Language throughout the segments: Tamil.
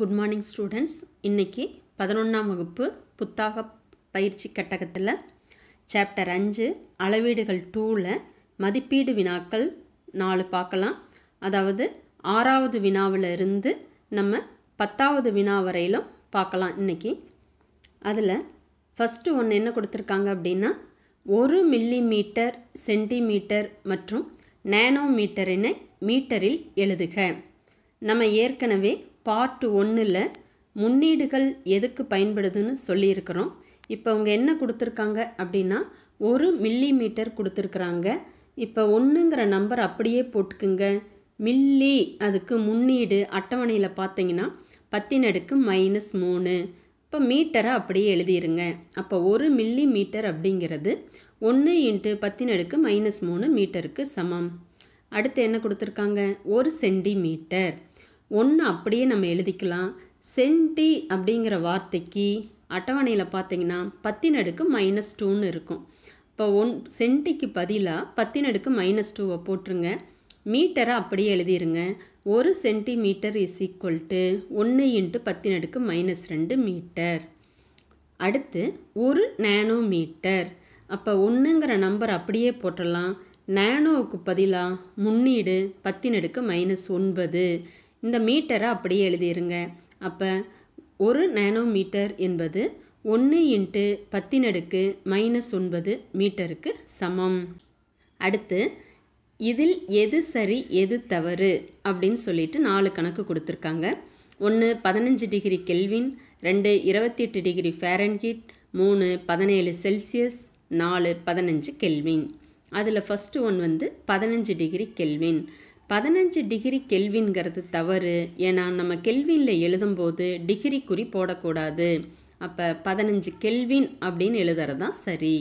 குட் மார்னிங் ஸ்டூடெண்ட்ஸ் இன்றைக்கி பதினொன்றாம் வகுப்பு புத்தாக பயிற்சி கட்டகத்தில் சாப்டர் அஞ்சு அளவீடுகள் டூவில் மதிப்பீடு வினாக்கள் நாலு பார்க்கலாம் அதாவது ஆறாவது வினாவில் இருந்து நம்ம பத்தாவது வினா வரையிலும் பார்க்கலாம் இன்றைக்கி அதில் ஃபஸ்ட்டு ஒன்று என்ன கொடுத்துருக்காங்க அப்படின்னா ஒரு மில்லி மீட்டர் சென்டிமீட்டர் மற்றும் நேனோ மீட்டரினை மீட்டரில் எழுதுக நம்ம ஏற்கனவே பார்ட் ஒன்றில் முன்னீடுகள் எதுக்கு பயன்படுதுன்னு சொல்லியிருக்கிறோம் இப்போ அவங்க என்ன கொடுத்துருக்காங்க அப்படின்னா ஒரு மில்லி மீட்டர் கொடுத்துருக்குறாங்க இப்போ ஒன்றுங்கிற நம்பர் அப்படியே போட்டுக்குங்க மில்லி அதுக்கு முன்னீடு அட்டவணையில் பார்த்தீங்கன்னா பத்தினடுக்கு மைனஸ் மூணு இப்போ மீட்டரை அப்படியே எழுதிடுங்க அப்போ ஒரு மில்லி மீட்டர் அப்படிங்கிறது ஒன்று இன்ட்டு பத்தினடுக்கு மைனஸ் மூணு மீட்டருக்கு சமம் அடுத்து என்ன கொடுத்துருக்காங்க ஒரு சென்டிமீட்டர் ஒன்று அப்படியே நம்ம எழுதிக்கலாம் சென்டி அப்படிங்கிற வார்த்தைக்கு அட்டவணையில் பார்த்தீங்கன்னா பத்தினடுக்கு மைனஸ் டூன்னு இருக்கும் இப்போ ஒன் சென்டிக்கு பதிலாக பத்தினடுக்கு மைனஸ் டூவை போட்டுருங்க மீட்டரை அப்படியே எழுதிருங்க ஒரு சென்டிமீட்டர் இஸ் ஈக்குவல் டு ஒன்று இன்ட்டு பத்தினடுக்கு மைனஸ் ரெண்டு மீட்டர் அடுத்து ஒரு நேனோ மீட்டர் அப்போ ஒன்றுங்கிற நம்பர் அப்படியே போட்டலாம் நேனோவுக்கு பதிலாக முன்னீடு பத்தினடுக்கு மைனஸ் ஒன்பது இந்த மீட்டரை அப்படியே எழுதிடுங்க அப்போ ஒரு நானோமீட்டர் என்பது ஒன்று இன்ட்டு பத்தினடுக்கு மைனஸ் ஒன்பது மீட்டருக்கு சமம் அடுத்து இதில் எது சரி எது தவறு அப்படின்னு சொல்லிட்டு நாலு கணக்கு கொடுத்துருக்காங்க ஒன்று பதினஞ்சு டிகிரி கெல்வின் ரெண்டு இருபத்தி எட்டு டிகிரி ஃபேரன்கிட் மூணு பதினேழு செல்சியஸ் நாலு பதினஞ்சு கெல்வின் அதில் ஃபஸ்ட்டு ஒன் வந்து பதினஞ்சு டிகிரி கெல்வின் பதினஞ்சு டிகிரி கெல்வின்கிறது தவறு ஏன்னா நம்ம கெல்வினில் எழுதும்போது டிகிரி குறி போடக்கூடாது அப்போ பதினஞ்சு கெல்வின் அப்படின்னு எழுதுறது தான் சரி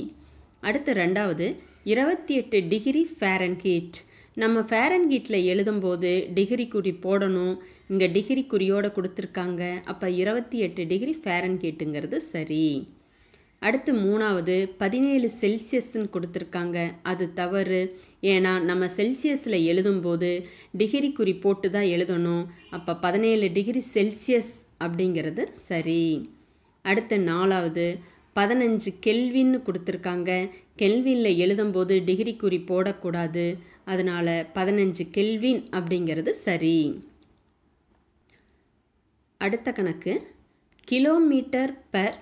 அடுத்து ரெண்டாவது இருபத்தி எட்டு டிகிரி ஃபேரன்கீட் நம்ம எழுதும் எழுதும்போது டிகிரி குறி போடணும் இங்கே டிகிரி குறியோடு கொடுத்துருக்காங்க அப்போ இருபத்தி எட்டு டிகிரி ஃபேரன்கீட்டுங்கிறது சரி அடுத்து மூணாவது பதினேழு செல்சியஸ்ன்னு கொடுத்துருக்காங்க அது தவறு ஏன்னா நம்ம செல்சியஸில் எழுதும்போது டிகிரி குறி போட்டு தான் எழுதணும் அப்போ பதினேழு டிகிரி செல்சியஸ் அப்படிங்கிறது சரி அடுத்து நாலாவது பதினஞ்சு கெல்வின்னு கொடுத்துருக்காங்க கெல்வினில் எழுதும்போது டிகிரி குறி போடக்கூடாது அதனால் பதினஞ்சு கெல்வின் அப்படிங்கிறது சரி அடுத்த கணக்கு kilometre per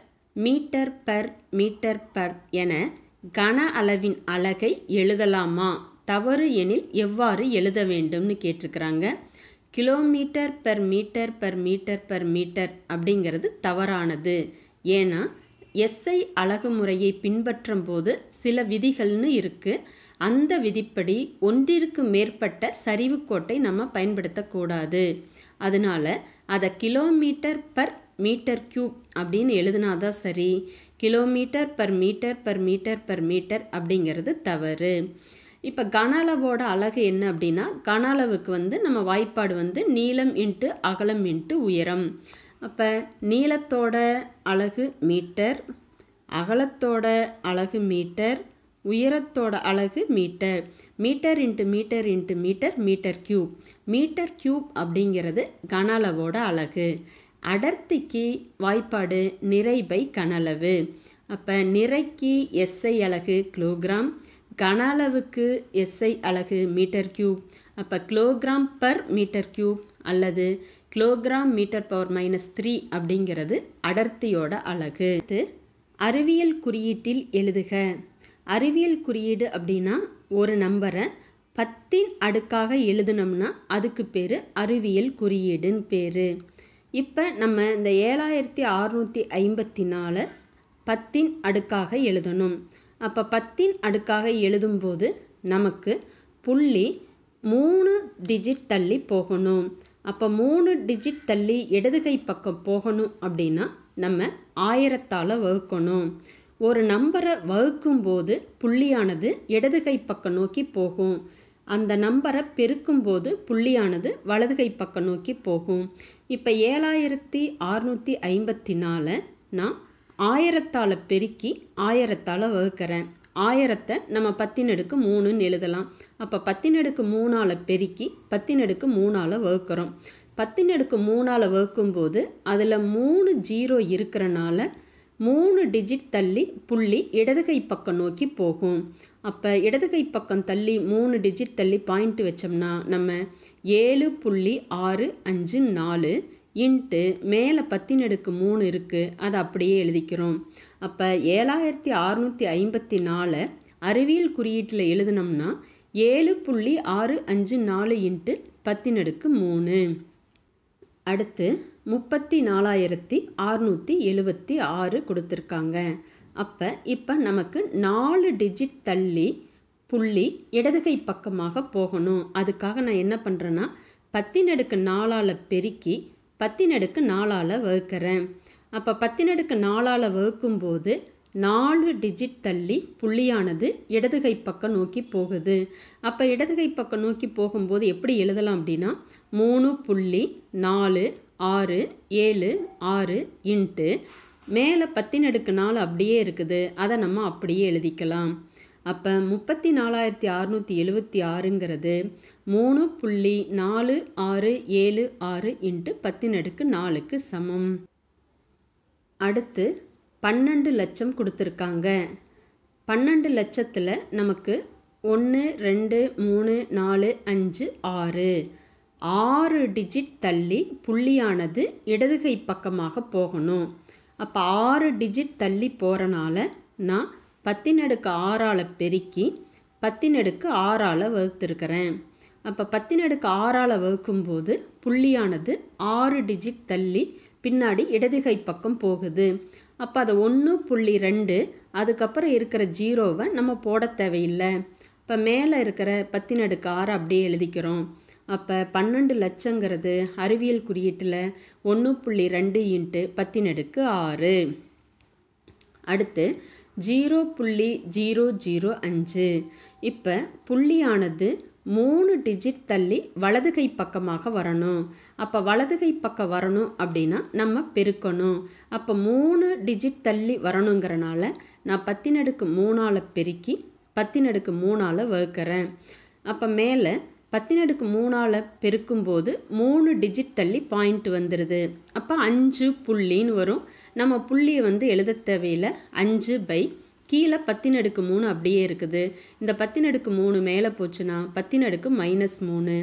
metre per metre per என கன அளவின் அலகை எழுதலாமா தவறு எனில் எவ்வாறு எழுத வேண்டும்னு கேட்டிருக்கிறாங்க kilometre per metre per metre per metre அப்படிங்கிறது தவறானது ஏன்னா எஸ்ஐ அழகு முறையை பின்பற்றும் போது சில விதிகள்னு இருக்குது அந்த விதிப்படி ஒன்றிற்கு மேற்பட்ட சரிவு கோட்டை நம்ம பயன்படுத்தக்கூடாது அதனால் அதை கிலோமீட்டர் பர் மீட்டர் க்யூப் அப்படின்னு எழுதுனா தான் சரி kilometre per metre per metre per metre அப்படிங்கிறது தவறு இப்போ கன அளவோட அழகு என்ன அப்படின்னா கன அளவுக்கு வந்து நம்ம வாய்ப்பாடு வந்து நீளம் இன்ட்டு அகலம் இன்ட்டு உயரம் அப்போ நீளத்தோட அழகு மீட்டர் அகலத்தோட அழகு மீட்டர் உயரத்தோட அழகு metre metre into metre into metre metre cube metre cube அப்படிங்கிறது கன அளவோட அழகு அடர்த்திக்கு வாய்ப்பாடு நிறைபை கனளவு அப்போ நிறைக்கு எஸ்ஐ அலகு கிலோகிராம் கன அளவுக்கு எஸ்ஐ அலகு மீட்டர் கியூப் அப்போ கிலோகிராம் பர் மீட்டர் கியூப் அல்லது kilogram metre power minus three அப்படிங்கிறது அடர்த்தியோட இது அறிவியல் குறியீட்டில் எழுதுக அறிவியல் குறியீடு அப்படின்னா ஒரு நம்பரை பத்தின் அடுக்காக எழுதுனோம்னா அதுக்கு பேர் அறிவியல் குறியீடுன்னு பேர் இப்போ நம்ம இந்த ஏழாயிரத்தி அறுநூற்றி ஐம்பத்தி நாலு பத்தின் அடுக்காக எழுதணும் அப்போ பத்தின் அடுக்காக எழுதும்போது நமக்கு புள்ளி மூணு டிஜிட் தள்ளி போகணும் அப்போ மூணு டிஜிட் தள்ளி இடதுகை பக்கம் போகணும் அப்படின்னா நம்ம ஆயிரத்தால் வகுக்கணும் ஒரு நம்பரை வகுக்கும்போது புள்ளியானது இடதுகை பக்கம் நோக்கி போகும் அந்த நம்பரை பெருக்கும்போது புள்ளியானது வலதுகை பக்கம் நோக்கி போகும் இப்போ ஏழாயிரத்தி அறுநூற்றி ஐம்பத்தி நாலு நான் ஆயிரத்தால் பெருக்கி ஆயிரத்தால் வகுக்கிறேன் ஆயிரத்தை நம்ம பத்தினடுக்கு மூணுன்னு எழுதலாம் அப்போ பத்தினடுக்கு மூணால் பெருக்கி பத்தினடுக்கு மூணால் வகுக்கிறோம் பத்தினடுக்கு மூணால் வகுக்கும்போது அதில் மூணு ஜீரோ இருக்கிறனால மூணு டிஜிட் தள்ளி புள்ளி இடது கை பக்கம் நோக்கி போகும் அப்போ இடது கை பக்கம் தள்ளி மூணு டிஜிட் தள்ளி பாயிண்ட் வச்சோம்னா நம்ம ஏழு புள்ளி ஆறு அஞ்சு நாலு இன்ட்டு மேலே பத்தினடுக்கு மூணு இருக்குது அதை அப்படியே எழுதிக்கிறோம் அப்போ ஏழாயிரத்தி அறநூற்றி ஐம்பத்தி நாலு அறிவியல் குறியீட்டில் எழுதினோம்னா ஏழு புள்ளி ஆறு அஞ்சு நாலு இன்ட்டு பத்தினடுக்கு மூணு அடுத்து முப்பத்தி நாலாயிரத்தி ஆறுநூற்றி எழுபத்தி ஆறு கொடுத்துருக்காங்க அப்போ இப்போ நமக்கு நாலு டிஜிட் தள்ளி புள்ளி இடதுகை பக்கமாக போகணும் அதுக்காக நான் என்ன பண்ணுறேன்னா பத்தினடுக்கு நாளால் பெருக்கி பத்தினடுக்கு நாளால் வகுக்கிறேன் அப்போ பத்தினடுக்கு நாளால் வகுக்கும்போது நாலு டிஜிட் தள்ளி புள்ளியானது இடது கை பக்கம் நோக்கி போகுது அப்போ இடது கை பக்கம் நோக்கி போகும்போது எப்படி எழுதலாம் அப்படின்னா மூணு புள்ளி நாலு ஆறு ஏழு ஆறு இன்ட்டு மேலே பத்தினடுக்கு அடுக்கு நாலு அப்படியே இருக்குது அதை நம்ம அப்படியே எழுதிக்கலாம் அப்போ முப்பத்தி நாலாயிரத்தி அறநூற்றி எழுபத்தி ஆறுங்கிறது மூணு புள்ளி நாலு ஆறு ஏழு ஆறு இன்ட்டு பத்தினடுக்கு நாலுக்கு சமம் அடுத்து பன்னெண்டு லட்சம் கொடுத்துருக்காங்க பன்னெண்டு லட்சத்தில் நமக்கு ஒன்று ரெண்டு மூணு நாலு அஞ்சு ஆறு ஆறு டிஜிட் தள்ளி புள்ளியானது இடதுகை பக்கமாக போகணும் அப்போ ஆறு டிஜிட் தள்ளி போகிறனால நான் பத்தினடுக்கு ஆறால் பெருக்கி பத்தினடுக்கு ஆறால் வகுத்துருக்கிறேன் அப்போ பத்தினடுக்கு ஆறால் வகுக்கும்போது புள்ளியானது ஆறு டிஜிட் தள்ளி பின்னாடி இடதுகை பக்கம் போகுது அப்போ அதை ஒன்று புள்ளி ரெண்டு அதுக்கப்புறம் இருக்கிற ஜீரோவை நம்ம போட தேவையில்லை இப்போ மேலே இருக்கிற பத்தினடுக்கு ஆறு அப்படியே எழுதிக்கிறோம் அப்போ பன்னெண்டு லட்சங்கிறது அறிவியல் குறியீட்டில் ஒன்று புள்ளி ரெண்டு இன்ட்டு பத்தினடுக்கு ஆறு அடுத்து ஜீரோ புள்ளி ஜீரோ ஜீரோ அஞ்சு இப்போ புள்ளியானது மூணு டிஜிட் தள்ளி வலது கை பக்கமாக வரணும் அப்போ வலது கை பக்கம் வரணும் அப்படின்னா நம்ம பெருக்கணும் அப்போ மூணு டிஜிட் தள்ளி வரணுங்கிறனால நான் பத்தினடுக்கு மூணால் பெருக்கி பத்தினடுக்கு மூணால் வகுக்கிறேன் அப்போ மேலே பத்தினடுக்கு மூணால் பெருக்கும்போது மூணு டிஜிட் தள்ளி பாயிண்ட் வந்துடுது அப்போ அஞ்சு புள்ளின்னு வரும் நம்ம புள்ளியை வந்து எழுத தேவையில்லை அஞ்சு பை கீழே பத்தினடுக்கு மூணு அப்படியே இருக்குது இந்த பத்தினடுக்கு அடுக்கு மூணு மேலே போச்சுன்னா பத்தினடுக்கு அடுக்கு மைனஸ் மூணு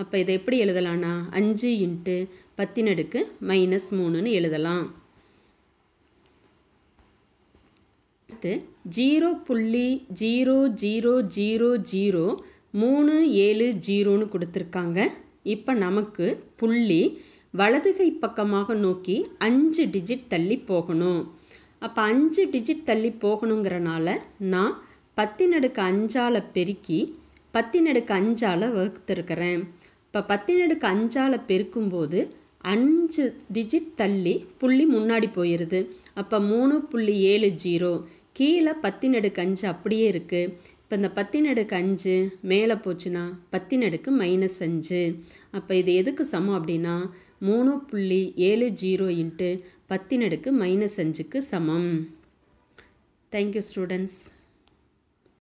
அப்போ இதை எப்படி எழுதலாம்னா அஞ்சு இன்ட்டு பத்தினடுக்கு அடுக்கு மைனஸ் மூணுன்னு எழுதலாம் அடுத்து ஜீரோ புள்ளி ஜீரோ ஜீரோ ஜீரோ ஜீரோ மூணு ஏழு ஜீரோன்னு கொடுத்துருக்காங்க இப்போ நமக்கு புள்ளி வலதுகை பக்கமாக நோக்கி அஞ்சு டிஜிட் தள்ளி போகணும் அப்போ அஞ்சு டிஜிட் தள்ளி போகணுங்கிறனால நான் பத்தினடுக்கு அஞ்சால் பெருக்கி பத்தினடுக்கு அஞ்சால் வகுத்துருக்கிறேன் இப்போ பத்தினடுக்கு அஞ்சால் பெருக்கும்போது அஞ்சு டிஜிட் தள்ளி புள்ளி முன்னாடி போயிடுது அப்போ மூணு புள்ளி ஏழு ஜீரோ கீழே பத்தினடுக்கு அஞ்சு அப்படியே இருக்குது இப்போ இந்த பத்தினடுக்கு அஞ்சு மேலே போச்சுன்னா பத்தினடுக்கு மைனஸ் அஞ்சு அப்போ இது எதுக்கு சமம் அப்படின்னா மூணு புள்ளி ஏழு ஜீரோ இன்ட்டு பத்தினடுக்கு மைனஸ் அஞ்சுக்கு சமம் தேங்க்யூ ஸ்டூடெண்ட்ஸ்